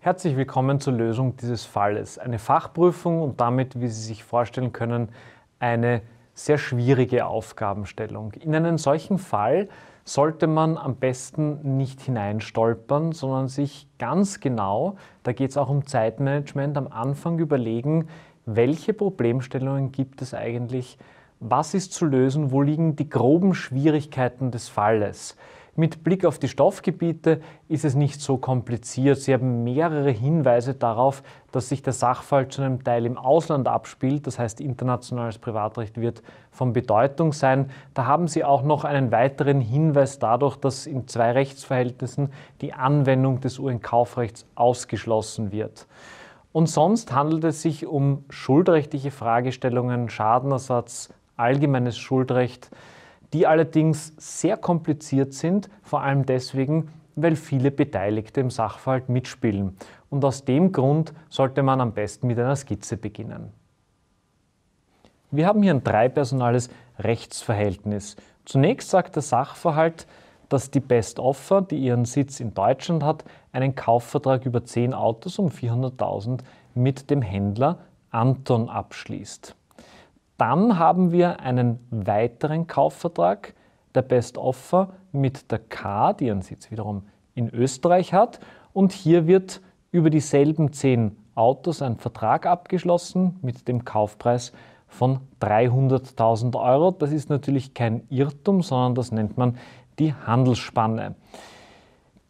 Herzlich willkommen zur Lösung dieses Falles. Eine Fachprüfung und damit, wie Sie sich vorstellen können, eine sehr schwierige Aufgabenstellung. In einen solchen Fall sollte man am besten nicht hineinstolpern, sondern sich ganz genau, da geht es auch um Zeitmanagement, am Anfang überlegen, welche Problemstellungen gibt es eigentlich, was ist zu lösen, wo liegen die groben Schwierigkeiten des Falles. Mit Blick auf die Stoffgebiete ist es nicht so kompliziert. Sie haben mehrere Hinweise darauf, dass sich der Sachverhalt zu einem Teil im Ausland abspielt. Das heißt, internationales Privatrecht wird von Bedeutung sein. Da haben Sie auch noch einen weiteren Hinweis dadurch, dass in zwei Rechtsverhältnissen die Anwendung des UN-Kaufrechts ausgeschlossen wird. Und sonst handelt es sich um schuldrechtliche Fragestellungen, Schadenersatz, allgemeines Schuldrecht die allerdings sehr kompliziert sind, vor allem deswegen, weil viele Beteiligte im Sachverhalt mitspielen. Und aus dem Grund sollte man am besten mit einer Skizze beginnen. Wir haben hier ein dreipersonales Rechtsverhältnis. Zunächst sagt der Sachverhalt, dass die Best Offer, die ihren Sitz in Deutschland hat, einen Kaufvertrag über 10 Autos um 400.000 mit dem Händler Anton abschließt. Dann haben wir einen weiteren Kaufvertrag, der Best Offer mit der K, die ihren Sitz wiederum in Österreich hat. Und hier wird über dieselben zehn Autos ein Vertrag abgeschlossen mit dem Kaufpreis von 300.000 Euro. Das ist natürlich kein Irrtum, sondern das nennt man die Handelsspanne.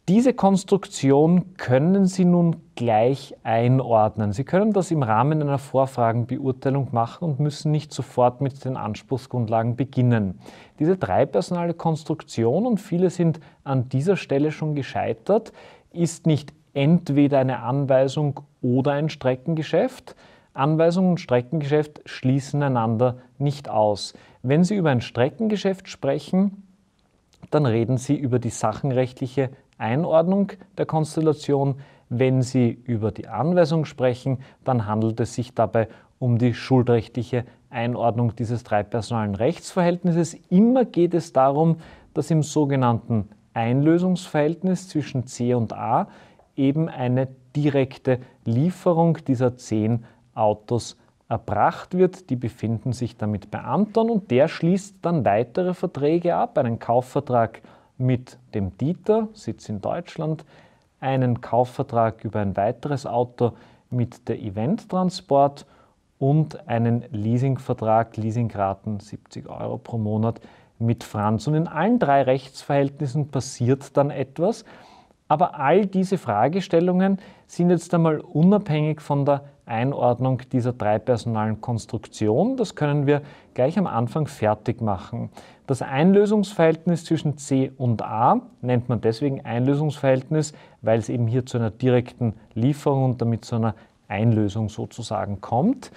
Diese Konstruktion können Sie nun gleich einordnen. Sie können das im Rahmen einer Vorfragenbeurteilung machen und müssen nicht sofort mit den Anspruchsgrundlagen beginnen. Diese dreipersonale Konstruktion, und viele sind an dieser Stelle schon gescheitert, ist nicht entweder eine Anweisung oder ein Streckengeschäft. Anweisung und Streckengeschäft schließen einander nicht aus. Wenn Sie über ein Streckengeschäft sprechen, dann reden Sie über die sachenrechtliche Einordnung der Konstellation. Wenn Sie über die Anweisung sprechen, dann handelt es sich dabei um die schuldrechtliche Einordnung dieses dreipersonalen Rechtsverhältnisses. Immer geht es darum, dass im sogenannten Einlösungsverhältnis zwischen C und A eben eine direkte Lieferung dieser zehn Autos erbracht wird. Die befinden sich damit bei Anton und der schließt dann weitere Verträge ab, einen Kaufvertrag mit dem Dieter, Sitz in Deutschland, einen Kaufvertrag über ein weiteres Auto mit der Event Transport und einen Leasingvertrag, Leasingraten 70 Euro pro Monat mit Franz. Und in allen drei Rechtsverhältnissen passiert dann etwas. Aber all diese Fragestellungen sind jetzt einmal unabhängig von der Einordnung dieser dreipersonalen Konstruktion. Das können wir gleich am Anfang fertig machen. Das Einlösungsverhältnis zwischen C und A nennt man deswegen Einlösungsverhältnis, weil es eben hier zu einer direkten Lieferung und damit zu einer Einlösung sozusagen kommt.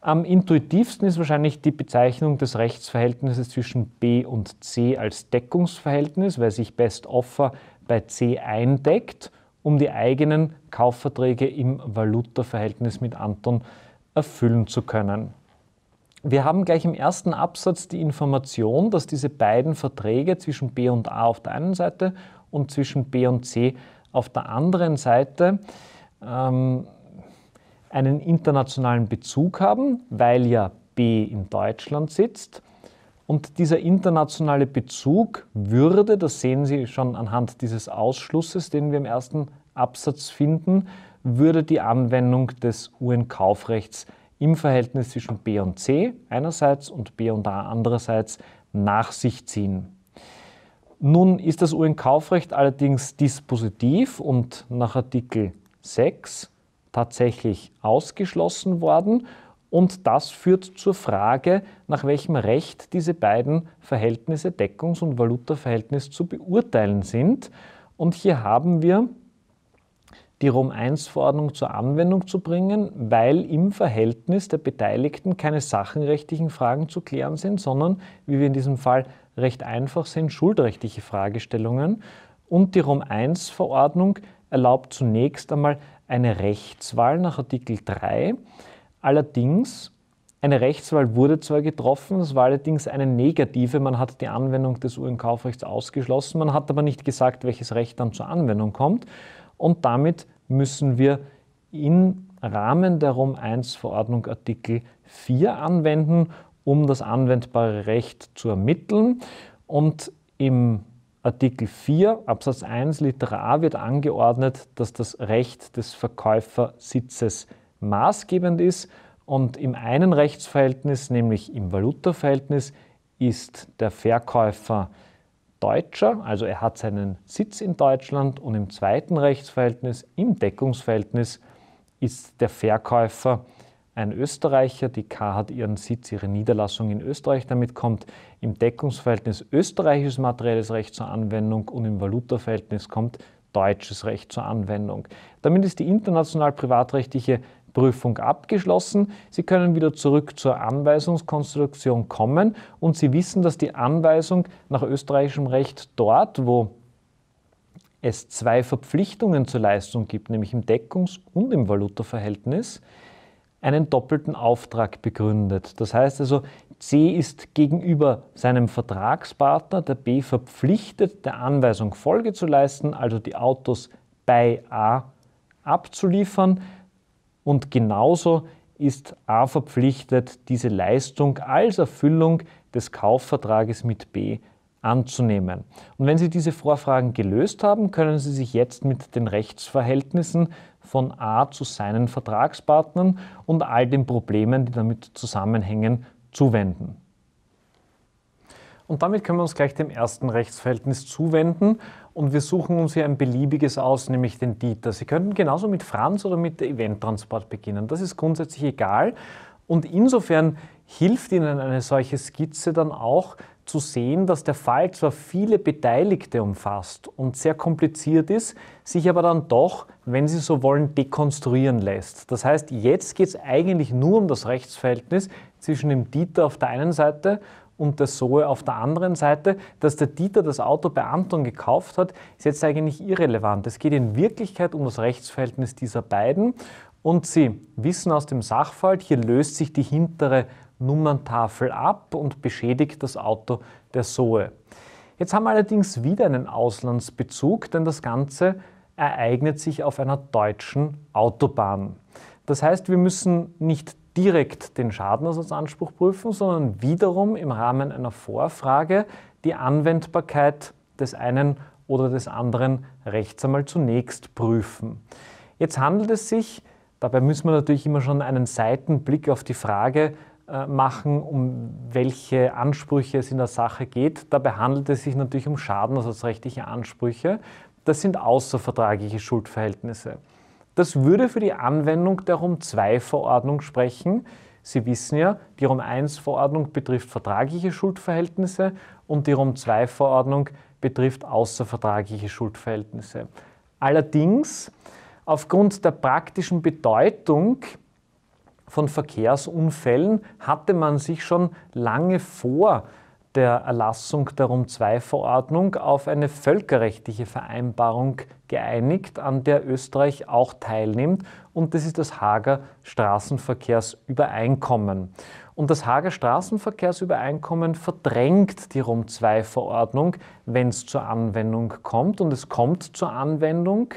Am intuitivsten ist wahrscheinlich die Bezeichnung des Rechtsverhältnisses zwischen B und C als Deckungsverhältnis, weil sich Best Offer bei C eindeckt, um die eigenen Kaufverträge im Valutaverhältnis mit Anton erfüllen zu können. Wir haben gleich im ersten Absatz die Information, dass diese beiden Verträge zwischen B und A auf der einen Seite und zwischen B und C auf der anderen Seite ähm, einen internationalen Bezug haben, weil ja B in Deutschland sitzt. Und dieser internationale Bezug würde, das sehen Sie schon anhand dieses Ausschlusses, den wir im ersten Absatz finden, würde die Anwendung des UN-Kaufrechts im Verhältnis zwischen B und C einerseits und B und A andererseits nach sich ziehen. Nun ist das UN-Kaufrecht allerdings dispositiv und nach Artikel 6 tatsächlich ausgeschlossen worden. Und das führt zur Frage, nach welchem Recht diese beiden Verhältnisse, Deckungs- und Valutaverhältnis, zu beurteilen sind. Und hier haben wir die Rom-I-Verordnung zur Anwendung zu bringen, weil im Verhältnis der Beteiligten keine sachenrechtlichen Fragen zu klären sind, sondern, wie wir in diesem Fall recht einfach sind, schuldrechtliche Fragestellungen. Und die Rom-I-Verordnung erlaubt zunächst einmal eine Rechtswahl nach Artikel 3. Allerdings, eine Rechtswahl wurde zwar getroffen, es war allerdings eine negative. Man hat die Anwendung des UN-Kaufrechts ausgeschlossen, man hat aber nicht gesagt, welches Recht dann zur Anwendung kommt. Und damit müssen wir im Rahmen der Rom 1 Verordnung Artikel 4 anwenden, um das anwendbare Recht zu ermitteln. Und im Artikel 4 Absatz 1 Litera a wird angeordnet, dass das Recht des Verkäufersitzes maßgebend ist und im einen Rechtsverhältnis, nämlich im Valutaverhältnis, ist der Verkäufer Deutscher, also er hat seinen Sitz in Deutschland und im zweiten Rechtsverhältnis, im Deckungsverhältnis, ist der Verkäufer ein Österreicher. Die K hat ihren Sitz, ihre Niederlassung in Österreich. Damit kommt im Deckungsverhältnis österreichisches materielles Recht zur Anwendung und im Valutaverhältnis kommt deutsches Recht zur Anwendung. Damit ist die international privatrechtliche Prüfung abgeschlossen. Sie können wieder zurück zur Anweisungskonstruktion kommen und Sie wissen, dass die Anweisung nach österreichischem Recht dort, wo es zwei Verpflichtungen zur Leistung gibt, nämlich im Deckungs- und im Valutaverhältnis, einen doppelten Auftrag begründet. Das heißt also, C ist gegenüber seinem Vertragspartner, der B, verpflichtet, der Anweisung Folge zu leisten, also die Autos bei A abzuliefern und genauso ist A verpflichtet, diese Leistung als Erfüllung des Kaufvertrages mit B anzunehmen. Und wenn Sie diese Vorfragen gelöst haben, können Sie sich jetzt mit den Rechtsverhältnissen von A zu seinen Vertragspartnern und all den Problemen, die damit zusammenhängen, zuwenden. Und damit können wir uns gleich dem ersten Rechtsverhältnis zuwenden und wir suchen uns hier ein beliebiges aus, nämlich den Dieter. Sie könnten genauso mit Franz oder mit Eventtransport beginnen. Das ist grundsätzlich egal. Und insofern hilft Ihnen eine solche Skizze dann auch zu sehen, dass der Fall zwar viele Beteiligte umfasst und sehr kompliziert ist, sich aber dann doch, wenn Sie so wollen, dekonstruieren lässt. Das heißt, jetzt geht es eigentlich nur um das Rechtsverhältnis zwischen dem Dieter auf der einen Seite und der Soe auf der anderen Seite. Dass der Dieter das Auto bei Anton gekauft hat, ist jetzt eigentlich irrelevant. Es geht in Wirklichkeit um das Rechtsverhältnis dieser beiden. Und Sie wissen aus dem Sachverhalt, hier löst sich die hintere Nummerntafel ab und beschädigt das Auto der Soe. Jetzt haben wir allerdings wieder einen Auslandsbezug, denn das Ganze ereignet sich auf einer deutschen Autobahn. Das heißt, wir müssen nicht direkt den Schadenersatzanspruch prüfen, sondern wiederum im Rahmen einer Vorfrage die Anwendbarkeit des einen oder des anderen Rechts einmal zunächst prüfen. Jetzt handelt es sich, dabei müssen wir natürlich immer schon einen Seitenblick auf die Frage äh, machen, um welche Ansprüche es in der Sache geht. Dabei handelt es sich natürlich um schadenersatzrechtliche Ansprüche. Das sind außervertragliche Schuldverhältnisse. Das würde für die Anwendung der Rom II Verordnung sprechen. Sie wissen ja, die Rom I Verordnung betrifft vertragliche Schuldverhältnisse und die Rom II Verordnung betrifft außervertragliche Schuldverhältnisse. Allerdings, aufgrund der praktischen Bedeutung von Verkehrsunfällen hatte man sich schon lange vor der Erlassung der Rom-II-Verordnung auf eine völkerrechtliche Vereinbarung geeinigt, an der Österreich auch teilnimmt. Und das ist das Hager Straßenverkehrsübereinkommen. Und das Hager Straßenverkehrsübereinkommen verdrängt die rom II verordnung wenn es zur Anwendung kommt. Und es kommt zur Anwendung,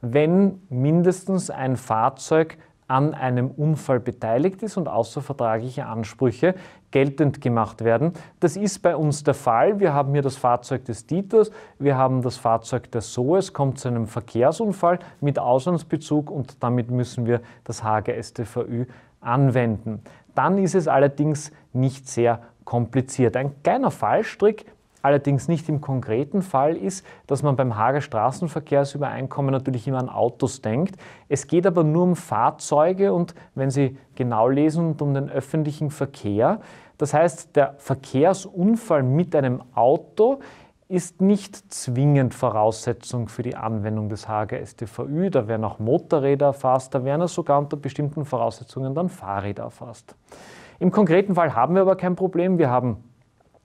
wenn mindestens ein Fahrzeug an einem Unfall beteiligt ist und außervertragliche Ansprüche geltend gemacht werden. Das ist bei uns der Fall. Wir haben hier das Fahrzeug des Dieters, wir haben das Fahrzeug der Soe. Es kommt zu einem Verkehrsunfall mit Auslandsbezug und damit müssen wir das HGSTVÜ anwenden. Dann ist es allerdings nicht sehr kompliziert. Ein kleiner Fallstrick, allerdings nicht im konkreten Fall ist, dass man beim Hager Straßenverkehrsübereinkommen natürlich immer an Autos denkt. Es geht aber nur um Fahrzeuge und wenn Sie genau lesen, und um den öffentlichen Verkehr. Das heißt, der Verkehrsunfall mit einem Auto ist nicht zwingend Voraussetzung für die Anwendung des Hager StVÜ. Da werden auch Motorräder erfasst, da werden sogar unter bestimmten Voraussetzungen dann Fahrräder erfasst. Im konkreten Fall haben wir aber kein Problem. Wir haben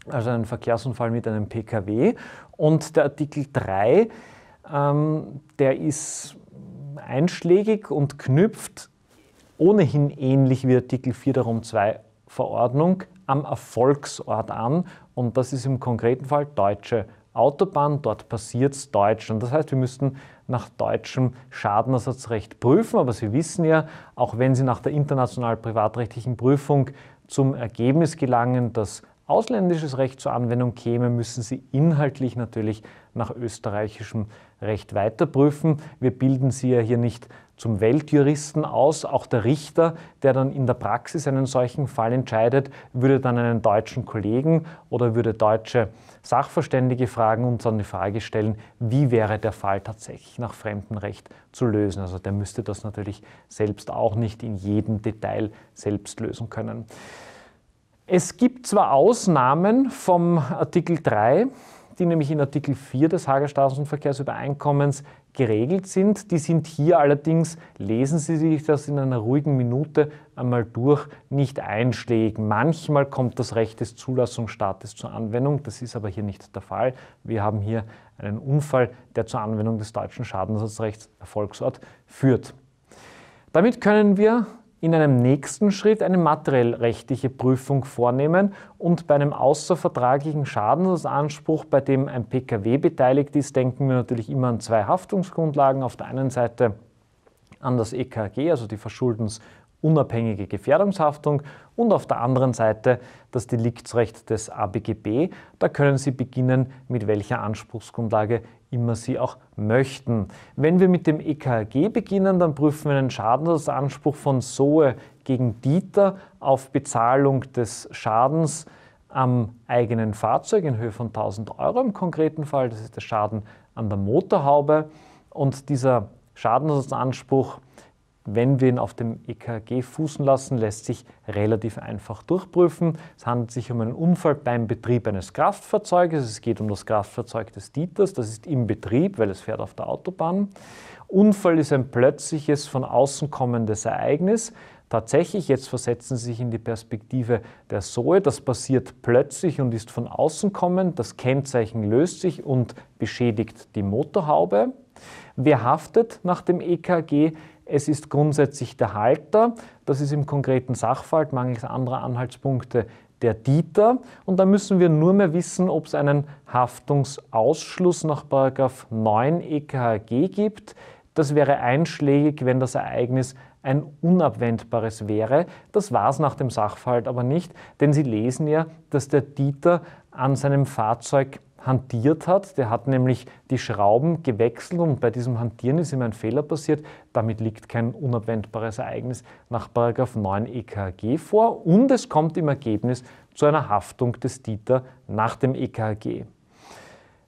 also einen Verkehrsunfall mit einem Pkw und der Artikel 3, ähm, der ist einschlägig und knüpft ohnehin ähnlich wie Artikel 4 der Rom 2 Verordnung am Erfolgsort an und das ist im konkreten Fall deutsche Autobahn, dort passiert es Deutsch. Und das heißt, wir müssten nach deutschem Schadenersatzrecht prüfen, aber Sie wissen ja, auch wenn Sie nach der international privatrechtlichen Prüfung zum Ergebnis gelangen, dass ausländisches Recht zur Anwendung käme, müssen Sie inhaltlich natürlich nach österreichischem Recht weiterprüfen. Wir bilden Sie ja hier nicht zum Weltjuristen aus. Auch der Richter, der dann in der Praxis einen solchen Fall entscheidet, würde dann einen deutschen Kollegen oder würde deutsche Sachverständige fragen und dann die Frage stellen, wie wäre der Fall tatsächlich nach Fremdenrecht zu lösen. Also der müsste das natürlich selbst auch nicht in jedem Detail selbst lösen können. Es gibt zwar Ausnahmen vom Artikel 3, die nämlich in Artikel 4 des Hager Straßenverkehrsübereinkommens geregelt sind. Die sind hier allerdings, lesen Sie sich das in einer ruhigen Minute einmal durch, nicht einschlägig. Manchmal kommt das Recht des Zulassungsstaates zur Anwendung, das ist aber hier nicht der Fall. Wir haben hier einen Unfall, der zur Anwendung des deutschen Schadensersatzrechts Erfolgsort führt. Damit können wir in einem nächsten Schritt eine materiellrechtliche Prüfung vornehmen und bei einem außervertraglichen Schadensanspruch, bei dem ein PKW beteiligt ist, denken wir natürlich immer an zwei Haftungsgrundlagen. Auf der einen Seite an das EKG, also die verschuldensunabhängige Gefährdungshaftung und auf der anderen Seite das Deliktsrecht des ABGB. Da können Sie beginnen, mit welcher Anspruchsgrundlage immer sie auch möchten. Wenn wir mit dem EKG beginnen, dann prüfen wir einen Schadensanspruch von SOE gegen Dieter auf Bezahlung des Schadens am eigenen Fahrzeug in Höhe von 1000 Euro im konkreten Fall. Das ist der Schaden an der Motorhaube. Und dieser Schadensersatzanspruch wenn wir ihn auf dem EKG fußen lassen, lässt sich relativ einfach durchprüfen. Es handelt sich um einen Unfall beim Betrieb eines Kraftfahrzeuges. Es geht um das Kraftfahrzeug des Dieters. Das ist im Betrieb, weil es fährt auf der Autobahn. Unfall ist ein plötzliches, von außen kommendes Ereignis. Tatsächlich, jetzt versetzen Sie sich in die Perspektive der Zoe. Das passiert plötzlich und ist von außen kommend. Das Kennzeichen löst sich und beschädigt die Motorhaube. Wer haftet nach dem EKG? Es ist grundsätzlich der Halter, das ist im konkreten Sachverhalt mangels anderer Anhaltspunkte der Dieter. Und da müssen wir nur mehr wissen, ob es einen Haftungsausschluss nach 9 EKHG gibt. Das wäre einschlägig, wenn das Ereignis ein unabwendbares wäre. Das war es nach dem Sachverhalt aber nicht, denn Sie lesen ja, dass der Dieter an seinem Fahrzeug hantiert hat. Der hat nämlich die Schrauben gewechselt und bei diesem Hantieren ist ihm ein Fehler passiert. Damit liegt kein unabwendbares Ereignis nach 9 EKG vor und es kommt im Ergebnis zu einer Haftung des Dieter nach dem EKG.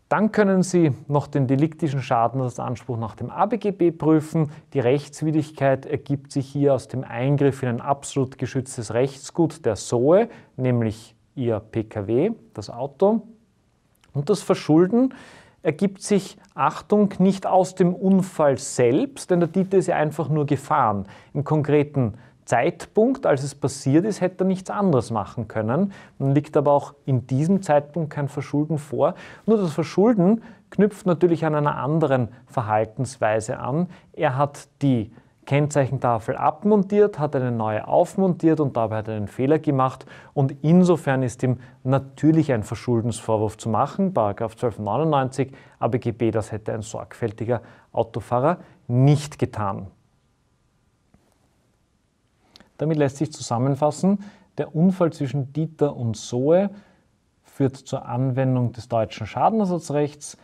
Dann können Sie noch den deliktischen Schaden als Anspruch nach dem ABGB prüfen. Die Rechtswidrigkeit ergibt sich hier aus dem Eingriff in ein absolut geschütztes Rechtsgut der SOE, nämlich Ihr PKW, das Auto. Und das Verschulden ergibt sich, Achtung, nicht aus dem Unfall selbst, denn der Dieter ist ja einfach nur gefahren. Im konkreten Zeitpunkt, als es passiert ist, hätte er nichts anderes machen können. Dann liegt aber auch in diesem Zeitpunkt kein Verschulden vor. Nur das Verschulden knüpft natürlich an einer anderen Verhaltensweise an. Er hat die Kennzeichentafel abmontiert, hat eine neue aufmontiert und dabei hat er einen Fehler gemacht. Und insofern ist ihm natürlich ein Verschuldensvorwurf zu machen, Paragraf 1299 ABGB, das hätte ein sorgfältiger Autofahrer nicht getan. Damit lässt sich zusammenfassen, der Unfall zwischen Dieter und Soe führt zur Anwendung des deutschen Schadenersatzrechts.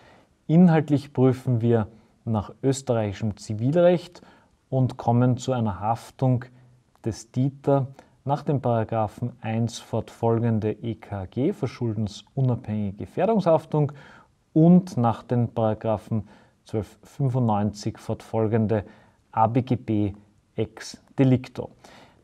Inhaltlich prüfen wir nach österreichischem Zivilrecht und kommen zu einer Haftung des Dieter nach dem Paragraphen 1 fortfolgende EKG, verschuldensunabhängige Gefährdungshaftung und nach den Paragraphen 1295 fortfolgende ABGB ex delicto.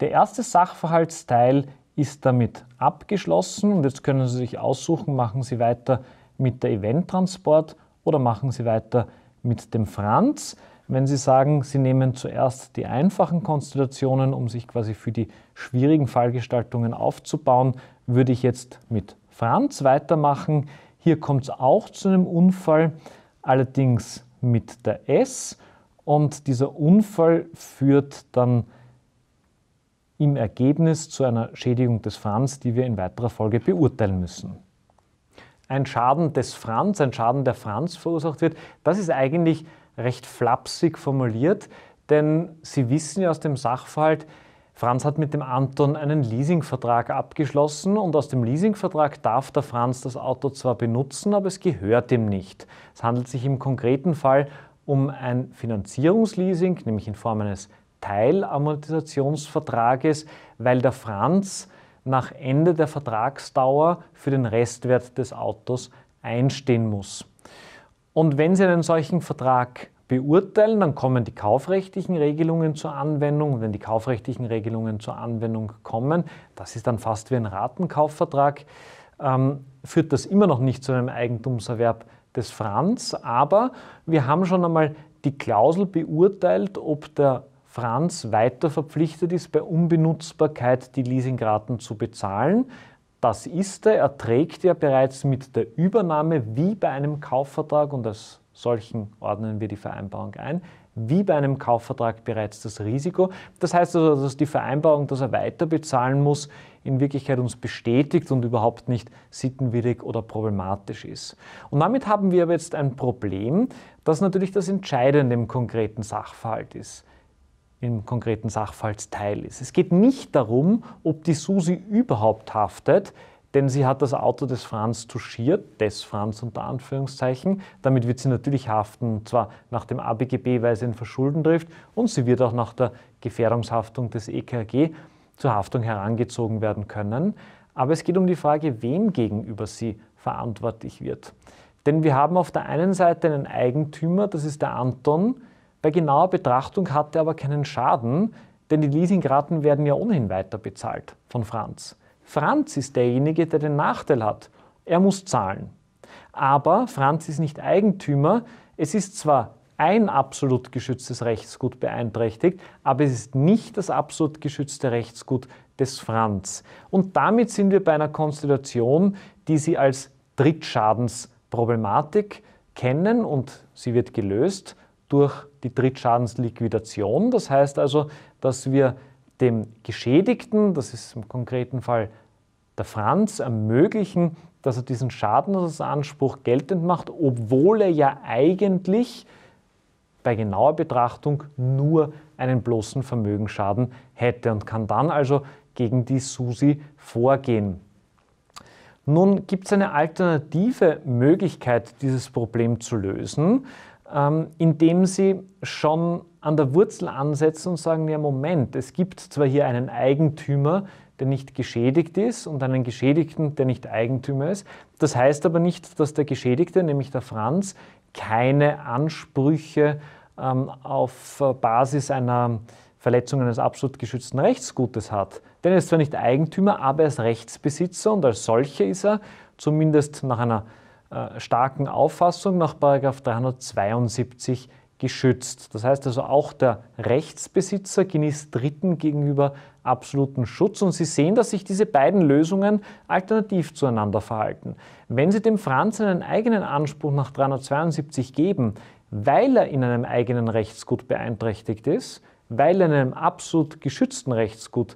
Der erste Sachverhaltsteil ist damit abgeschlossen und jetzt können Sie sich aussuchen, machen Sie weiter mit der Eventtransport oder machen Sie weiter mit dem Franz. Wenn Sie sagen, Sie nehmen zuerst die einfachen Konstellationen, um sich quasi für die schwierigen Fallgestaltungen aufzubauen, würde ich jetzt mit Franz weitermachen. Hier kommt es auch zu einem Unfall, allerdings mit der S. Und dieser Unfall führt dann im Ergebnis zu einer Schädigung des Franz, die wir in weiterer Folge beurteilen müssen. Ein Schaden des Franz, ein Schaden, der Franz verursacht wird, das ist eigentlich recht flapsig formuliert, denn Sie wissen ja aus dem Sachverhalt, Franz hat mit dem Anton einen Leasingvertrag abgeschlossen und aus dem Leasingvertrag darf der Franz das Auto zwar benutzen, aber es gehört ihm nicht. Es handelt sich im konkreten Fall um ein Finanzierungsleasing, nämlich in Form eines Teilamortisationsvertrages, weil der Franz nach Ende der Vertragsdauer für den Restwert des Autos einstehen muss. Und wenn Sie einen solchen Vertrag beurteilen, dann kommen die kaufrechtlichen Regelungen zur Anwendung. Und wenn die kaufrechtlichen Regelungen zur Anwendung kommen, das ist dann fast wie ein Ratenkaufvertrag, ähm, führt das immer noch nicht zu einem Eigentumserwerb des Franz. Aber wir haben schon einmal die Klausel beurteilt, ob der Franz weiter verpflichtet ist, bei Unbenutzbarkeit die Leasingraten zu bezahlen. Das ist er, er trägt ja bereits mit der Übernahme wie bei einem Kaufvertrag, und als solchen ordnen wir die Vereinbarung ein, wie bei einem Kaufvertrag bereits das Risiko. Das heißt also, dass die Vereinbarung, dass er weiter bezahlen muss, in Wirklichkeit uns bestätigt und überhaupt nicht sittenwidrig oder problematisch ist. Und damit haben wir aber jetzt ein Problem, das natürlich das Entscheidende im konkreten Sachverhalt ist im konkreten Sachverhaltsteil ist. Es geht nicht darum, ob die Susi überhaupt haftet, denn sie hat das Auto des Franz touchiert, des Franz unter Anführungszeichen. Damit wird sie natürlich haften, zwar nach dem ABGB, weil sie ein Verschulden trifft, und sie wird auch nach der Gefährdungshaftung des EKG zur Haftung herangezogen werden können. Aber es geht um die Frage, wem gegenüber sie verantwortlich wird. Denn wir haben auf der einen Seite einen Eigentümer, das ist der Anton, bei genauer Betrachtung hat er aber keinen Schaden, denn die Leasingraten werden ja ohnehin weiter bezahlt von Franz. Franz ist derjenige, der den Nachteil hat. Er muss zahlen. Aber Franz ist nicht Eigentümer. Es ist zwar ein absolut geschütztes Rechtsgut beeinträchtigt, aber es ist nicht das absolut geschützte Rechtsgut des Franz. Und damit sind wir bei einer Konstellation, die Sie als Drittschadensproblematik kennen und sie wird gelöst durch die Drittschadensliquidation. Das heißt also, dass wir dem Geschädigten, das ist im konkreten Fall der Franz, ermöglichen, dass er diesen Schadensersatzanspruch geltend macht, obwohl er ja eigentlich bei genauer Betrachtung nur einen bloßen Vermögensschaden hätte und kann dann also gegen die Susi vorgehen. Nun gibt es eine alternative Möglichkeit, dieses Problem zu lösen. Ähm, indem sie schon an der Wurzel ansetzen und sagen, ja Moment, es gibt zwar hier einen Eigentümer, der nicht geschädigt ist und einen Geschädigten, der nicht Eigentümer ist. Das heißt aber nicht, dass der Geschädigte, nämlich der Franz, keine Ansprüche ähm, auf äh, Basis einer Verletzung eines absolut geschützten Rechtsgutes hat. Denn er ist zwar nicht Eigentümer, aber er ist Rechtsbesitzer und als solcher ist er zumindest nach einer äh, äh, starken Auffassung nach 372 geschützt. Das heißt also auch der Rechtsbesitzer genießt Dritten gegenüber absoluten Schutz und Sie sehen, dass sich diese beiden Lösungen alternativ zueinander verhalten. Wenn Sie dem Franz einen eigenen Anspruch nach 372 geben, weil er in einem eigenen Rechtsgut beeinträchtigt ist, weil er in einem absolut geschützten Rechtsgut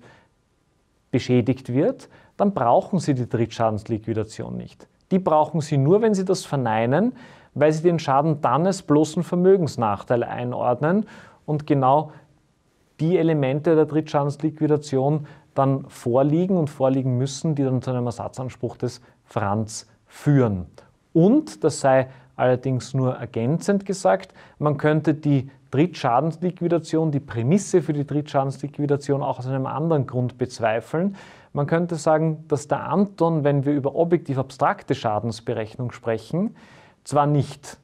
beschädigt wird, dann brauchen Sie die Drittschadensliquidation nicht die brauchen Sie nur, wenn Sie das verneinen, weil Sie den Schaden dann als bloßen Vermögensnachteil einordnen und genau die Elemente der Drittschadensliquidation dann vorliegen und vorliegen müssen, die dann zu einem Ersatzanspruch des Franz führen. Und, das sei allerdings nur ergänzend gesagt, man könnte die Drittschadensliquidation, die Prämisse für die Drittschadensliquidation auch aus einem anderen Grund bezweifeln, man könnte sagen, dass der Anton, wenn wir über objektiv-abstrakte Schadensberechnung sprechen, zwar nicht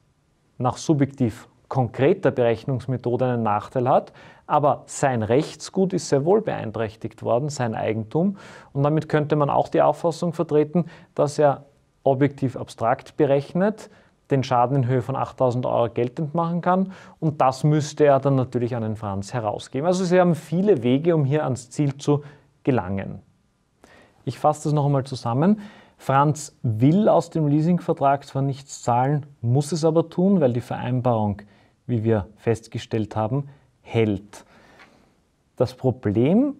nach subjektiv konkreter Berechnungsmethode einen Nachteil hat, aber sein Rechtsgut ist sehr wohl beeinträchtigt worden, sein Eigentum. Und damit könnte man auch die Auffassung vertreten, dass er objektiv abstrakt berechnet, den Schaden in Höhe von 8000 Euro geltend machen kann. Und das müsste er dann natürlich an den Franz herausgeben. Also Sie haben viele Wege, um hier ans Ziel zu gelangen. Ich fasse das noch einmal zusammen. Franz will aus dem Leasingvertrag zwar nichts zahlen, muss es aber tun, weil die Vereinbarung, wie wir festgestellt haben, hält. Das Problem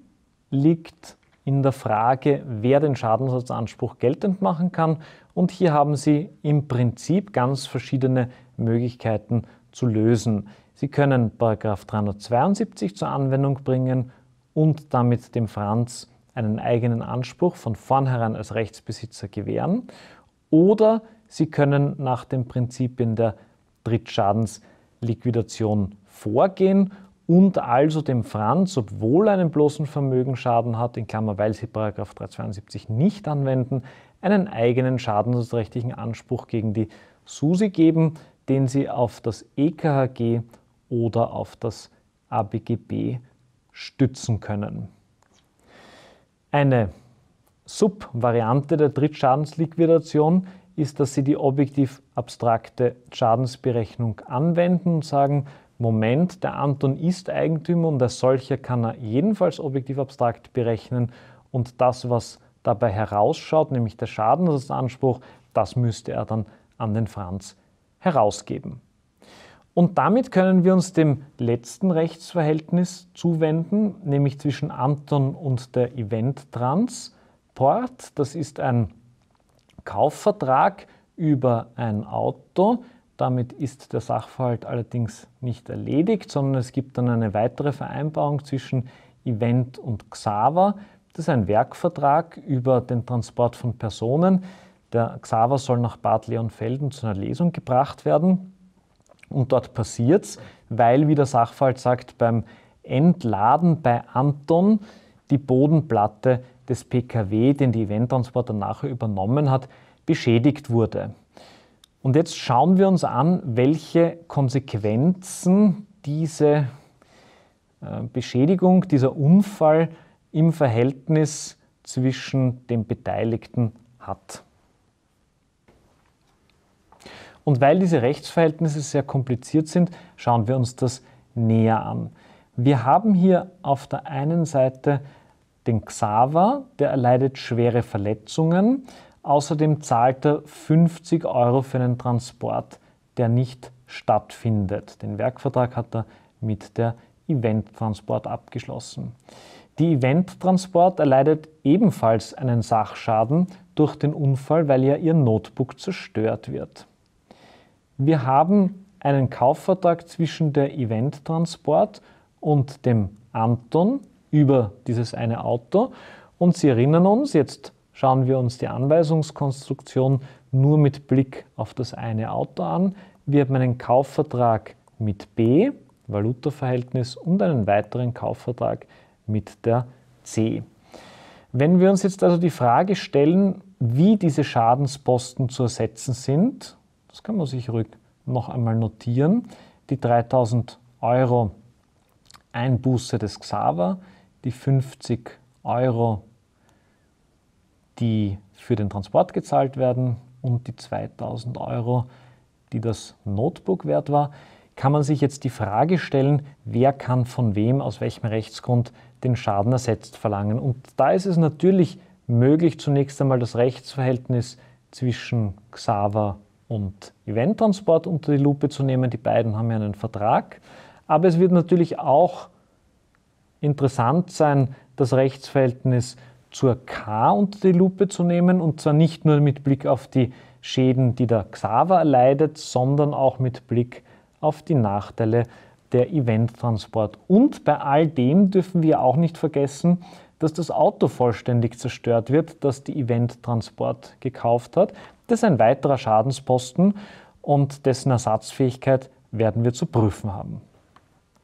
liegt in der Frage, wer den Schadensersatzanspruch geltend machen kann. Und hier haben Sie im Prinzip ganz verschiedene Möglichkeiten zu lösen. Sie können 372 zur Anwendung bringen und damit dem Franz einen eigenen Anspruch von vornherein als Rechtsbesitzer gewähren oder sie können nach den Prinzipien der Drittschadensliquidation vorgehen und also dem Franz, obwohl er einen bloßen Vermögensschaden hat, in Klammer, weil sie 372 nicht anwenden, einen eigenen schadensrechtlichen Anspruch gegen die SUSI geben, den sie auf das EKHG oder auf das ABGB stützen können. Eine Subvariante der Drittschadensliquidation ist, dass Sie die objektiv abstrakte Schadensberechnung anwenden und sagen, Moment, der Anton ist Eigentümer und als solcher kann er jedenfalls objektiv abstrakt berechnen und das, was dabei herausschaut, nämlich der Schadensersatzanspruch, das müsste er dann an den Franz herausgeben. Und damit können wir uns dem letzten Rechtsverhältnis zuwenden, nämlich zwischen Anton und der event Transport. das ist ein Kaufvertrag über ein Auto. Damit ist der Sachverhalt allerdings nicht erledigt, sondern es gibt dann eine weitere Vereinbarung zwischen Event und Xaver. Das ist ein Werkvertrag über den Transport von Personen. Der Xaver soll nach Bad Leonfelden zu einer Lesung gebracht werden. Und dort passiert es, weil, wie der Sachverhalt sagt, beim Entladen bei Anton die Bodenplatte des PKW, den die Eventtransporter nachher übernommen hat, beschädigt wurde. Und jetzt schauen wir uns an, welche Konsequenzen diese äh, Beschädigung, dieser Unfall im Verhältnis zwischen den Beteiligten hat. Und weil diese Rechtsverhältnisse sehr kompliziert sind, schauen wir uns das näher an. Wir haben hier auf der einen Seite den Xaver, der erleidet schwere Verletzungen. Außerdem zahlt er 50 Euro für einen Transport, der nicht stattfindet. Den Werkvertrag hat er mit der Eventtransport abgeschlossen. Die Eventtransport erleidet ebenfalls einen Sachschaden durch den Unfall, weil ja ihr Notebook zerstört wird. Wir haben einen Kaufvertrag zwischen der Event Transport und dem Anton über dieses eine Auto. Und Sie erinnern uns, jetzt schauen wir uns die Anweisungskonstruktion nur mit Blick auf das eine Auto an. Wir haben einen Kaufvertrag mit B, Valutaverhältnis, und einen weiteren Kaufvertrag mit der C. Wenn wir uns jetzt also die Frage stellen, wie diese Schadensposten zu ersetzen sind, das kann man sich ruhig noch einmal notieren, die 3000 Euro Einbuße des Xaver, die 50 Euro, die für den Transport gezahlt werden und die 2000 Euro, die das Notebook wert war, kann man sich jetzt die Frage stellen, wer kann von wem, aus welchem Rechtsgrund den Schaden ersetzt verlangen. Und da ist es natürlich möglich, zunächst einmal das Rechtsverhältnis zwischen Xaver und Eventtransport unter die Lupe zu nehmen. Die beiden haben ja einen Vertrag. Aber es wird natürlich auch interessant sein, das Rechtsverhältnis zur K unter die Lupe zu nehmen und zwar nicht nur mit Blick auf die Schäden, die der Xaver erleidet, sondern auch mit Blick auf die Nachteile der Eventtransport. Und bei all dem dürfen wir auch nicht vergessen, dass das Auto vollständig zerstört wird, das die Event Transport gekauft hat. Das ist ein weiterer Schadensposten und dessen Ersatzfähigkeit werden wir zu prüfen haben.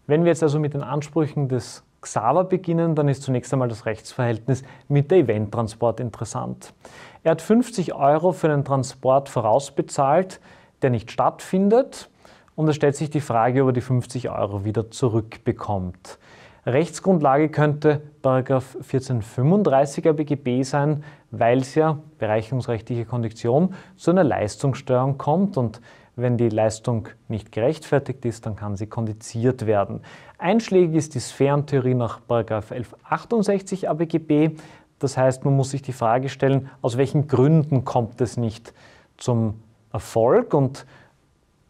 Wenn wir jetzt also mit den Ansprüchen des Xaver beginnen, dann ist zunächst einmal das Rechtsverhältnis mit der Event Transport interessant. Er hat 50 Euro für einen Transport vorausbezahlt, der nicht stattfindet. Und es stellt sich die Frage, ob er die 50 Euro wieder zurückbekommt. Rechtsgrundlage könnte 1435 BGB sein, weil es ja bereichungsrechtliche Kondition zu einer Leistungssteuerung kommt und wenn die Leistung nicht gerechtfertigt ist, dann kann sie kondiziert werden. Einschlägig ist die Sphärentheorie nach 1168 ABGB. Das heißt, man muss sich die Frage stellen, aus welchen Gründen kommt es nicht zum Erfolg? Und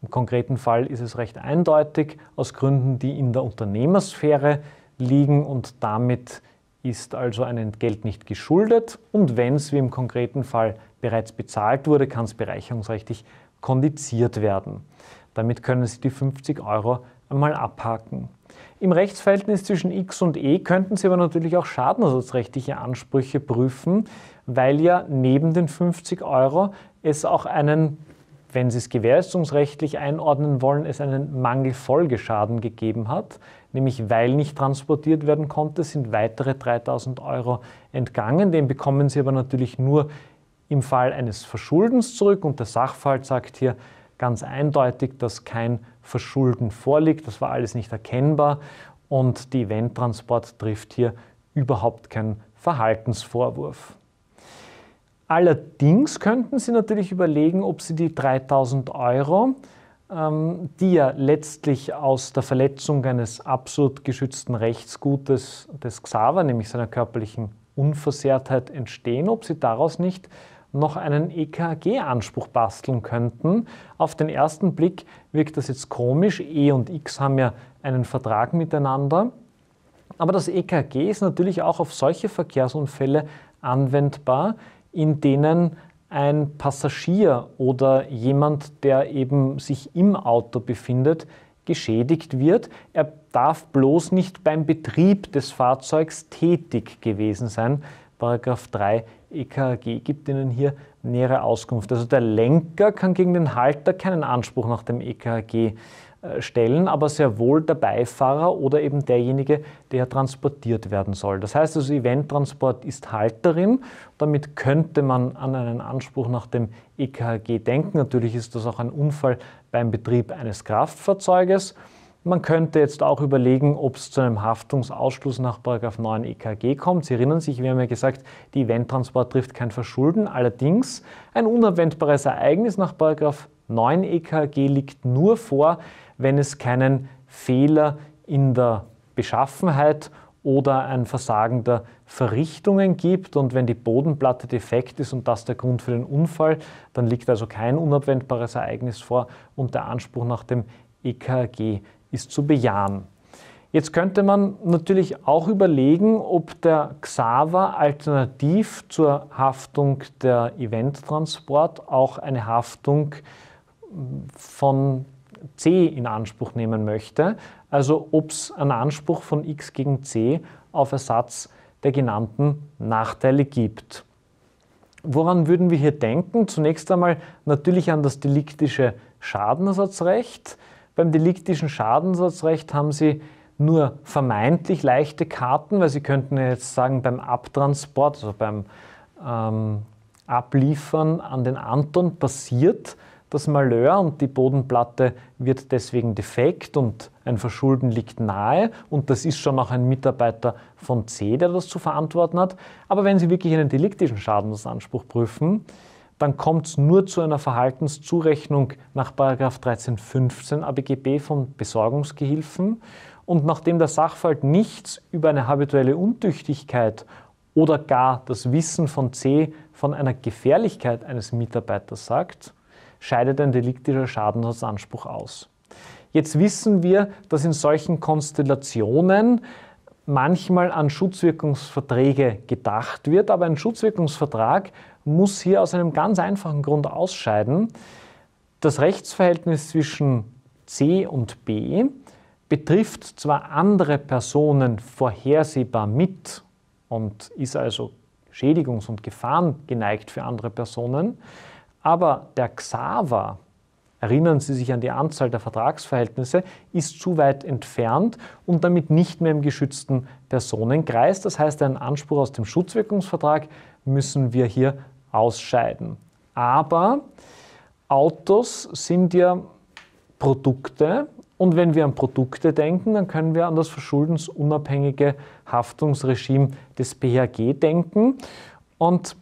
im konkreten Fall ist es recht eindeutig, aus Gründen, die in der Unternehmersphäre liegen und damit ist also ein Entgelt nicht geschuldet und wenn es wie im konkreten Fall bereits bezahlt wurde, kann es bereicherungsrechtlich kondiziert werden. Damit können Sie die 50 Euro einmal abhaken. Im Rechtsverhältnis zwischen X und E könnten Sie aber natürlich auch schadenersatzrechtliche Ansprüche prüfen, weil ja neben den 50 Euro es auch einen wenn Sie es gewährleistungsrechtlich einordnen wollen, es einen Mangelfolgeschaden gegeben hat, nämlich weil nicht transportiert werden konnte, sind weitere 3000 Euro entgangen. Den bekommen Sie aber natürlich nur im Fall eines Verschuldens zurück und der Sachverhalt sagt hier ganz eindeutig, dass kein Verschulden vorliegt. Das war alles nicht erkennbar und die Eventtransport trifft hier überhaupt keinen Verhaltensvorwurf. Allerdings könnten Sie natürlich überlegen, ob Sie die 3000 Euro, ähm, die ja letztlich aus der Verletzung eines absolut geschützten Rechtsgutes des Xaver, nämlich seiner körperlichen Unversehrtheit, entstehen, ob Sie daraus nicht noch einen EKG-Anspruch basteln könnten. Auf den ersten Blick wirkt das jetzt komisch. E und X haben ja einen Vertrag miteinander. Aber das EKG ist natürlich auch auf solche Verkehrsunfälle anwendbar, in denen ein Passagier oder jemand, der eben sich im Auto befindet, geschädigt wird. Er darf bloß nicht beim Betrieb des Fahrzeugs tätig gewesen sein. Paragraph 3 EKG gibt Ihnen hier nähere Auskunft. Also der Lenker kann gegen den Halter keinen Anspruch nach dem EKG äh, stellen, aber sehr wohl der Beifahrer oder eben derjenige, der transportiert werden soll. Das heißt also, Eventtransport ist Halterin. Damit könnte man an einen Anspruch nach dem EKG denken. Natürlich ist das auch ein Unfall beim Betrieb eines Kraftfahrzeuges. Man könnte jetzt auch überlegen, ob es zu einem Haftungsausschluss nach 9 EKG kommt. Sie erinnern sich, wir haben ja gesagt, die Eventtransport trifft kein Verschulden. Allerdings ein unabwendbares Ereignis nach 9 EKG liegt nur vor, wenn es keinen Fehler in der Beschaffenheit oder ein Versagen der Verrichtungen gibt und wenn die Bodenplatte defekt ist und das der Grund für den Unfall, dann liegt also kein unabwendbares Ereignis vor und der Anspruch nach dem EKG ist zu bejahen. Jetzt könnte man natürlich auch überlegen, ob der XAVA alternativ zur Haftung der Eventtransport auch eine Haftung von c in Anspruch nehmen möchte, also ob es einen Anspruch von x gegen c auf Ersatz der genannten Nachteile gibt. Woran würden wir hier denken? Zunächst einmal natürlich an das deliktische Schadenersatzrecht. Beim deliktischen Schadenersatzrecht haben Sie nur vermeintlich leichte Karten, weil Sie könnten jetzt sagen, beim Abtransport, also beim ähm, Abliefern an den Anton passiert, das Malheur und die Bodenplatte wird deswegen defekt und ein Verschulden liegt nahe und das ist schon auch ein Mitarbeiter von C, der das zu verantworten hat. Aber wenn Sie wirklich einen deliktischen Schadensanspruch prüfen, dann kommt es nur zu einer Verhaltenszurechnung nach 1315 ABGB von Besorgungsgehilfen. Und nachdem der Sachverhalt nichts über eine habituelle Untüchtigkeit oder gar das Wissen von C von einer Gefährlichkeit eines Mitarbeiters sagt, scheidet ein deliktischer Schadensersatzanspruch aus. Jetzt wissen wir, dass in solchen Konstellationen manchmal an Schutzwirkungsverträge gedacht wird, aber ein Schutzwirkungsvertrag muss hier aus einem ganz einfachen Grund ausscheiden. Das Rechtsverhältnis zwischen C und B betrifft zwar andere Personen vorhersehbar mit und ist also schädigungs- und gefahrengeneigt für andere Personen, aber der Xaver, erinnern Sie sich an die Anzahl der Vertragsverhältnisse, ist zu weit entfernt und damit nicht mehr im geschützten Personenkreis. Das heißt, einen Anspruch aus dem Schutzwirkungsvertrag müssen wir hier ausscheiden. Aber Autos sind ja Produkte und wenn wir an Produkte denken, dann können wir an das verschuldensunabhängige Haftungsregime des BHG denken. Und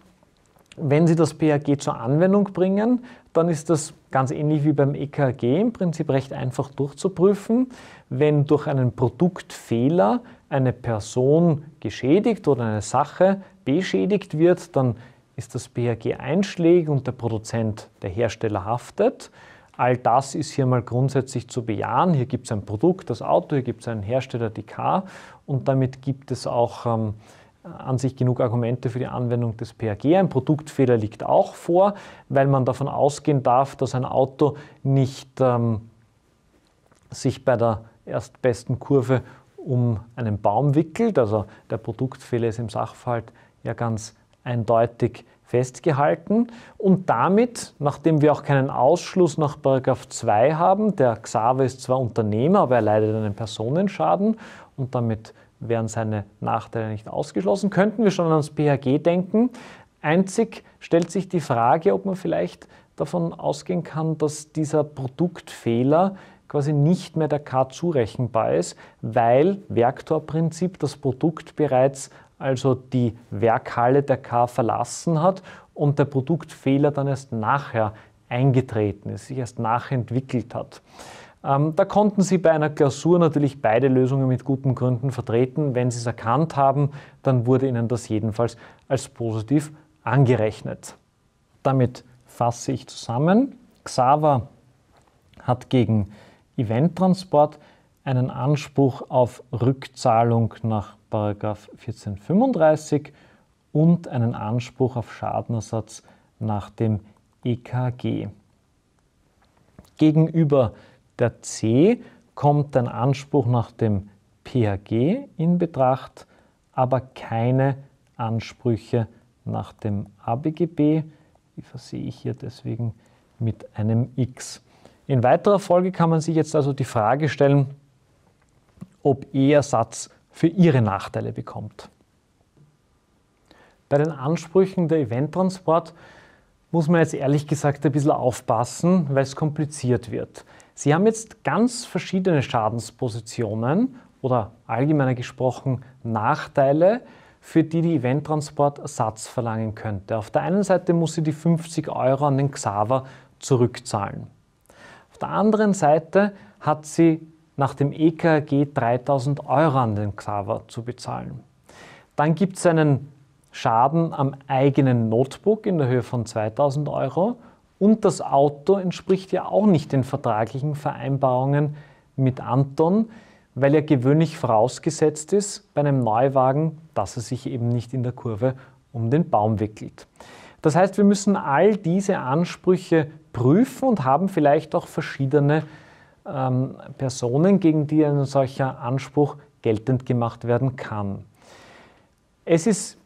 wenn Sie das PAG zur Anwendung bringen, dann ist das ganz ähnlich wie beim EKG im Prinzip recht einfach durchzuprüfen. Wenn durch einen Produktfehler eine Person geschädigt oder eine Sache beschädigt wird, dann ist das PAG einschlägig und der Produzent, der Hersteller haftet. All das ist hier mal grundsätzlich zu bejahen. Hier gibt es ein Produkt, das Auto, hier gibt es einen Hersteller, die K. und damit gibt es auch ähm, an sich genug Argumente für die Anwendung des PAG. Ein Produktfehler liegt auch vor, weil man davon ausgehen darf, dass ein Auto nicht ähm, sich bei der erstbesten Kurve um einen Baum wickelt. Also der Produktfehler ist im Sachverhalt ja ganz eindeutig festgehalten. Und damit, nachdem wir auch keinen Ausschluss nach 2 haben, der Xave ist zwar Unternehmer, aber er leidet einen Personenschaden und damit wären seine Nachteile nicht ausgeschlossen. Könnten wir schon ans PHG denken. Einzig stellt sich die Frage, ob man vielleicht davon ausgehen kann, dass dieser Produktfehler quasi nicht mehr der K zurechenbar ist, weil Werktorprinzip das Produkt bereits, also die Werkhalle der K verlassen hat und der Produktfehler dann erst nachher eingetreten ist, sich erst nachentwickelt hat. Ähm, da konnten sie bei einer Klausur natürlich beide Lösungen mit guten Gründen vertreten. Wenn sie es erkannt haben, dann wurde ihnen das jedenfalls als positiv angerechnet. Damit fasse ich zusammen. Xaver hat gegen Eventtransport einen Anspruch auf Rückzahlung nach 1435 und einen Anspruch auf Schadenersatz nach dem EKG. Gegenüber der C kommt ein Anspruch nach dem PHG in Betracht, aber keine Ansprüche nach dem ABGB. Die versehe ich hier deswegen mit einem X. In weiterer Folge kann man sich jetzt also die Frage stellen, ob E-Ersatz für ihre Nachteile bekommt. Bei den Ansprüchen der Eventtransport muss man jetzt ehrlich gesagt ein bisschen aufpassen, weil es kompliziert wird. Sie haben jetzt ganz verschiedene Schadenspositionen oder allgemeiner gesprochen Nachteile, für die die Eventtransport Ersatz verlangen könnte. Auf der einen Seite muss sie die 50 Euro an den Xaver zurückzahlen. Auf der anderen Seite hat sie nach dem EKG 3000 Euro an den Xaver zu bezahlen. Dann gibt es einen Schaden am eigenen Notebook in der Höhe von 2000 Euro und das Auto entspricht ja auch nicht den vertraglichen Vereinbarungen mit Anton, weil er gewöhnlich vorausgesetzt ist bei einem Neuwagen, dass er sich eben nicht in der Kurve um den Baum wickelt. Das heißt, wir müssen all diese Ansprüche prüfen und haben vielleicht auch verschiedene ähm, Personen, gegen die ein solcher Anspruch geltend gemacht werden kann. Es ist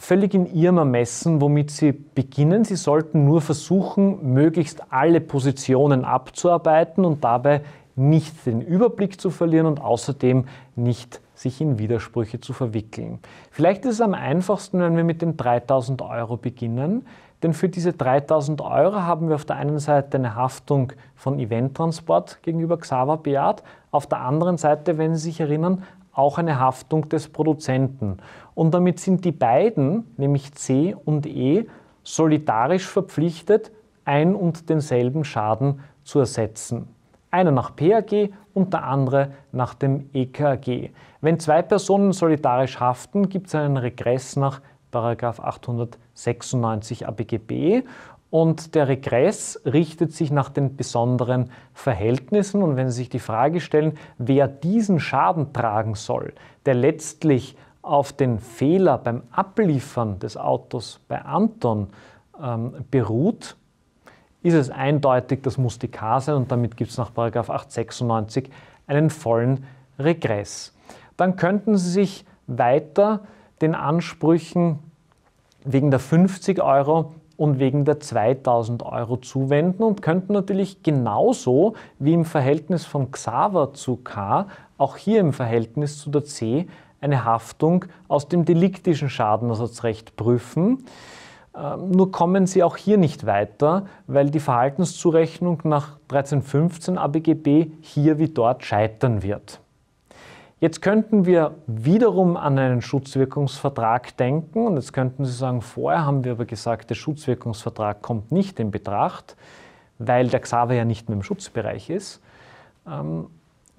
völlig in Ihrem Ermessen, womit Sie beginnen. Sie sollten nur versuchen, möglichst alle Positionen abzuarbeiten und dabei nicht den Überblick zu verlieren und außerdem nicht sich in Widersprüche zu verwickeln. Vielleicht ist es am einfachsten, wenn wir mit den 3000 Euro beginnen, denn für diese 3000 Euro haben wir auf der einen Seite eine Haftung von Eventtransport gegenüber Xaver Beat, auf der anderen Seite, wenn Sie sich erinnern, auch eine Haftung des Produzenten. Und damit sind die beiden, nämlich C und E, solidarisch verpflichtet, ein und denselben Schaden zu ersetzen. Einer nach PAG und der andere nach dem EKG. Wenn zwei Personen solidarisch haften, gibt es einen Regress nach 896 ABGB und der Regress richtet sich nach den besonderen Verhältnissen. Und wenn Sie sich die Frage stellen, wer diesen Schaden tragen soll, der letztlich auf den Fehler beim Abliefern des Autos bei Anton ähm, beruht, ist es eindeutig, das muss die K sein und damit gibt es nach 896 einen vollen Regress. Dann könnten Sie sich weiter den Ansprüchen wegen der 50 Euro und wegen der 2000 Euro zuwenden und könnten natürlich genauso wie im Verhältnis von Xaver zu K auch hier im Verhältnis zu der C eine Haftung aus dem deliktischen Schadenersatzrecht prüfen. Ähm, nur kommen sie auch hier nicht weiter, weil die Verhaltenszurechnung nach 1315 ABGB hier wie dort scheitern wird. Jetzt könnten wir wiederum an einen Schutzwirkungsvertrag denken und jetzt könnten Sie sagen, vorher haben wir aber gesagt, der Schutzwirkungsvertrag kommt nicht in Betracht, weil der Xaver ja nicht mehr im Schutzbereich ist. Ähm,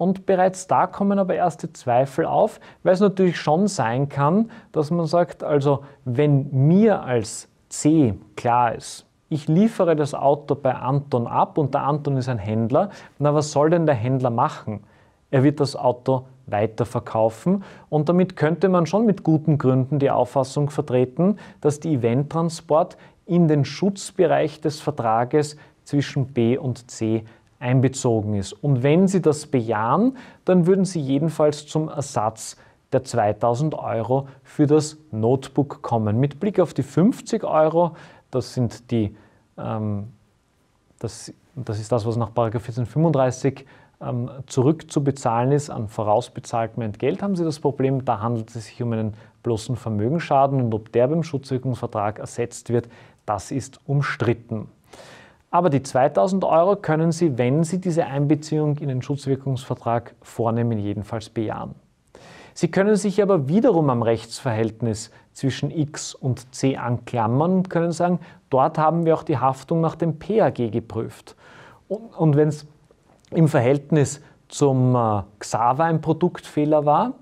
und bereits da kommen aber erste Zweifel auf, weil es natürlich schon sein kann, dass man sagt, also wenn mir als C klar ist, ich liefere das Auto bei Anton ab und der Anton ist ein Händler, na was soll denn der Händler machen? Er wird das Auto weiterverkaufen. Und damit könnte man schon mit guten Gründen die Auffassung vertreten, dass die Eventtransport in den Schutzbereich des Vertrages zwischen B und C einbezogen ist. Und wenn Sie das bejahen, dann würden Sie jedenfalls zum Ersatz der 2000 Euro für das Notebook kommen. Mit Blick auf die 50 Euro, das sind die, ähm, das, das ist das, was nach 1435 ähm, zurückzubezahlen ist an vorausbezahltem Entgelt, haben Sie das Problem, da handelt es sich um einen bloßen Vermögensschaden und ob der beim Schutzwirkungsvertrag ersetzt wird, das ist umstritten. Aber die 2000 Euro können Sie, wenn Sie diese Einbeziehung in den Schutzwirkungsvertrag vornehmen, jedenfalls bejahen. Sie können sich aber wiederum am Rechtsverhältnis zwischen X und C anklammern und können sagen, dort haben wir auch die Haftung nach dem PAG geprüft. Und, und wenn es im Verhältnis zum äh, Xaver ein Produktfehler war,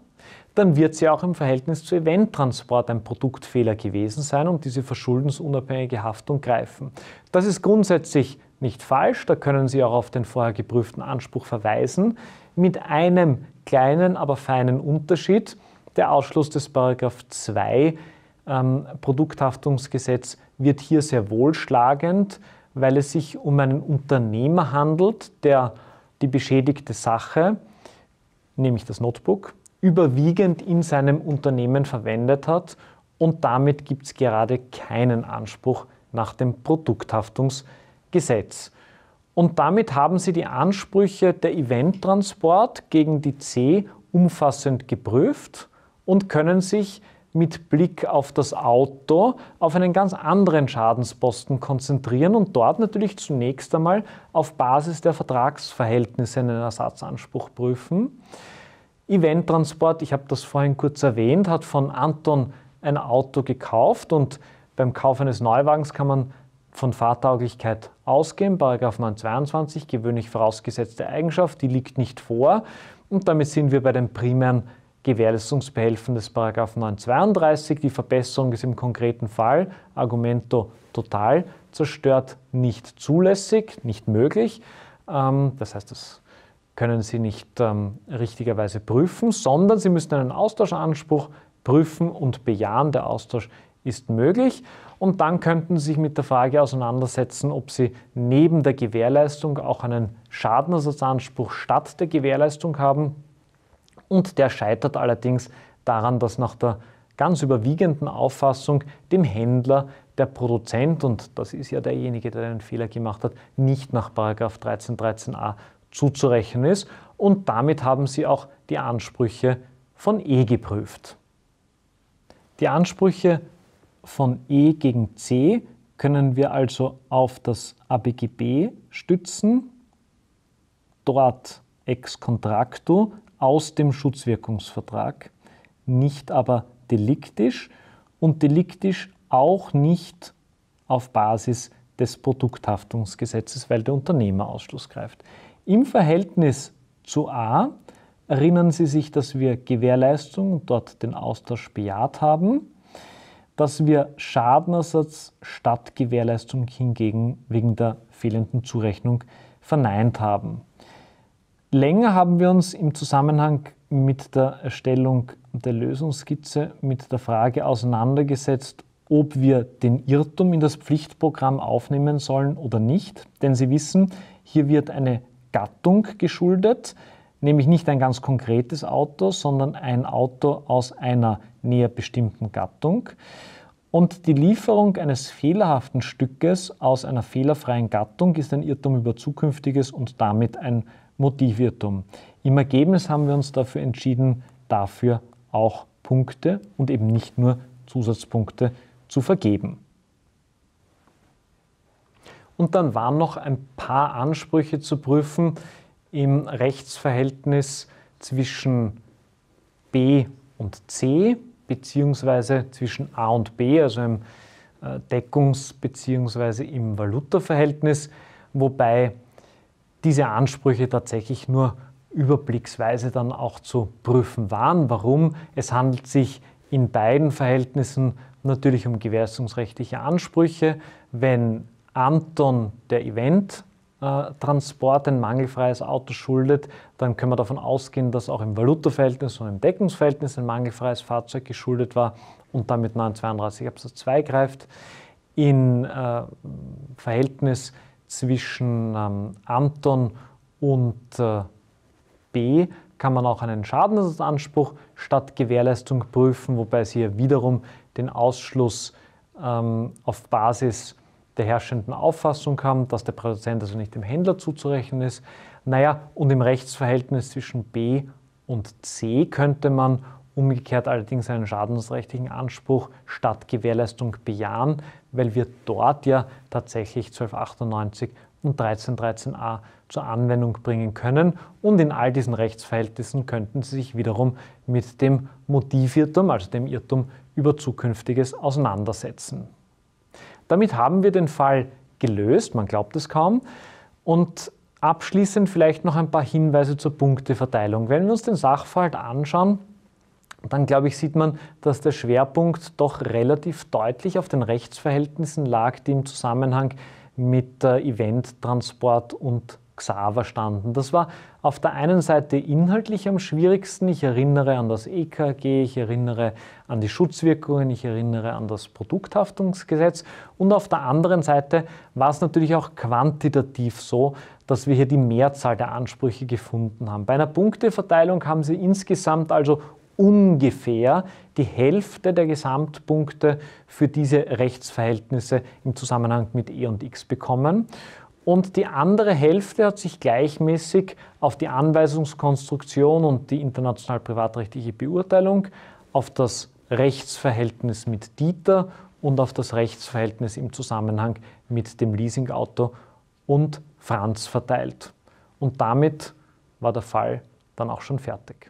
dann wird sie auch im Verhältnis zu Eventtransport ein Produktfehler gewesen sein und diese verschuldensunabhängige Haftung greifen. Das ist grundsätzlich nicht falsch, da können Sie auch auf den vorher geprüften Anspruch verweisen, mit einem kleinen, aber feinen Unterschied. Der Ausschluss des Paragraph 2 ähm, Produkthaftungsgesetz wird hier sehr wohlschlagend, weil es sich um einen Unternehmer handelt, der die beschädigte Sache, nämlich das Notebook, überwiegend in seinem Unternehmen verwendet hat und damit gibt es gerade keinen Anspruch nach dem Produkthaftungsgesetz. Und damit haben sie die Ansprüche der Eventtransport gegen die C umfassend geprüft und können sich mit Blick auf das Auto auf einen ganz anderen Schadensposten konzentrieren und dort natürlich zunächst einmal auf Basis der Vertragsverhältnisse einen Ersatzanspruch prüfen. Eventtransport, ich habe das vorhin kurz erwähnt, hat von Anton ein Auto gekauft und beim Kauf eines Neuwagens kann man von Fahrtauglichkeit ausgehen, Paragraph 922, gewöhnlich vorausgesetzte Eigenschaft, die liegt nicht vor. Und damit sind wir bei den primären Gewährleistungsbehelfen des Paragraph 932. Die Verbesserung ist im konkreten Fall, Argumento total, zerstört nicht zulässig, nicht möglich. Ähm, das heißt, das können Sie nicht ähm, richtigerweise prüfen, sondern Sie müssen einen Austauschanspruch prüfen und bejahen. Der Austausch ist möglich. Und dann könnten Sie sich mit der Frage auseinandersetzen, ob Sie neben der Gewährleistung auch einen Schadenersatzanspruch statt der Gewährleistung haben. Und der scheitert allerdings daran, dass nach der ganz überwiegenden Auffassung dem Händler der Produzent, und das ist ja derjenige, der den Fehler gemacht hat, nicht nach 1313 a zuzurechnen ist und damit haben sie auch die Ansprüche von E geprüft. Die Ansprüche von E gegen C können wir also auf das ABGB stützen, dort ex contracto aus dem Schutzwirkungsvertrag, nicht aber deliktisch und deliktisch auch nicht auf Basis des Produkthaftungsgesetzes, weil der Unternehmerausschluss greift. Im Verhältnis zu A erinnern Sie sich, dass wir Gewährleistung und dort den Austausch bejaht haben, dass wir Schadenersatz statt Gewährleistung hingegen wegen der fehlenden Zurechnung verneint haben. Länger haben wir uns im Zusammenhang mit der Erstellung der Lösungsskizze mit der Frage auseinandergesetzt, ob wir den Irrtum in das Pflichtprogramm aufnehmen sollen oder nicht. Denn Sie wissen, hier wird eine Gattung geschuldet, nämlich nicht ein ganz konkretes Auto, sondern ein Auto aus einer näher bestimmten Gattung. Und die Lieferung eines fehlerhaften Stückes aus einer fehlerfreien Gattung ist ein Irrtum über Zukünftiges und damit ein Motivirrtum. Im Ergebnis haben wir uns dafür entschieden, dafür auch Punkte und eben nicht nur Zusatzpunkte zu vergeben. Und dann waren noch ein paar Ansprüche zu prüfen im Rechtsverhältnis zwischen B und C beziehungsweise zwischen A und B, also im äh, Deckungs- bzw. im Valutaverhältnis, wobei diese Ansprüche tatsächlich nur überblicksweise dann auch zu prüfen waren. Warum? Es handelt sich in beiden Verhältnissen natürlich um gewährungsrechtliche Ansprüche. Wenn Anton der Event-Transport ein mangelfreies Auto schuldet, dann können wir davon ausgehen, dass auch im Valutaverhältnis und im Deckungsverhältnis ein mangelfreies Fahrzeug geschuldet war und damit 932 Absatz 2 greift. In äh, Verhältnis zwischen ähm, Anton und äh, B kann man auch einen Schadensersatzanspruch statt Gewährleistung prüfen, wobei es hier wiederum den Ausschluss ähm, auf Basis der herrschenden Auffassung haben, dass der Produzent also nicht dem Händler zuzurechnen ist. Naja, und im Rechtsverhältnis zwischen B und C könnte man umgekehrt allerdings einen schadensrechtlichen Anspruch statt Gewährleistung bejahen, weil wir dort ja tatsächlich 1298 und 1313a zur Anwendung bringen können. Und in all diesen Rechtsverhältnissen könnten Sie sich wiederum mit dem Motivirrtum, also dem Irrtum über Zukünftiges, auseinandersetzen. Damit haben wir den Fall gelöst, man glaubt es kaum. Und abschließend vielleicht noch ein paar Hinweise zur Punkteverteilung. Wenn wir uns den Sachverhalt anschauen, dann glaube ich, sieht man, dass der Schwerpunkt doch relativ deutlich auf den Rechtsverhältnissen lag, die im Zusammenhang mit äh, Eventtransport und Xaver standen. Das war auf der einen Seite inhaltlich am schwierigsten. Ich erinnere an das EKG, ich erinnere an die Schutzwirkungen, ich erinnere an das Produkthaftungsgesetz. Und auf der anderen Seite war es natürlich auch quantitativ so, dass wir hier die Mehrzahl der Ansprüche gefunden haben. Bei einer Punkteverteilung haben Sie insgesamt also ungefähr die Hälfte der Gesamtpunkte für diese Rechtsverhältnisse im Zusammenhang mit E und X bekommen und die andere Hälfte hat sich gleichmäßig auf die Anweisungskonstruktion und die international privatrechtliche Beurteilung, auf das Rechtsverhältnis mit Dieter und auf das Rechtsverhältnis im Zusammenhang mit dem Leasingauto und Franz verteilt. Und damit war der Fall dann auch schon fertig.